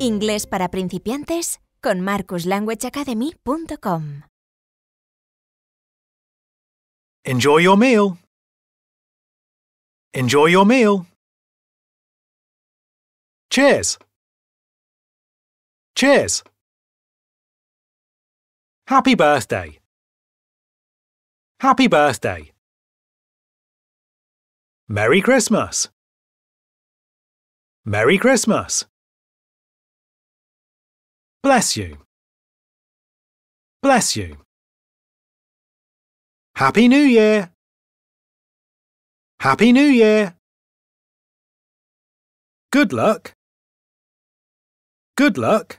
Inglés para principiantes con marcuslanguageacademy.com. Enjoy your meal. Enjoy your meal. Cheers. Cheers. Happy birthday. Happy birthday. Merry Christmas. Merry Christmas. Bless you. Bless you. Happy New Year. Happy New Year. Good luck. Good luck.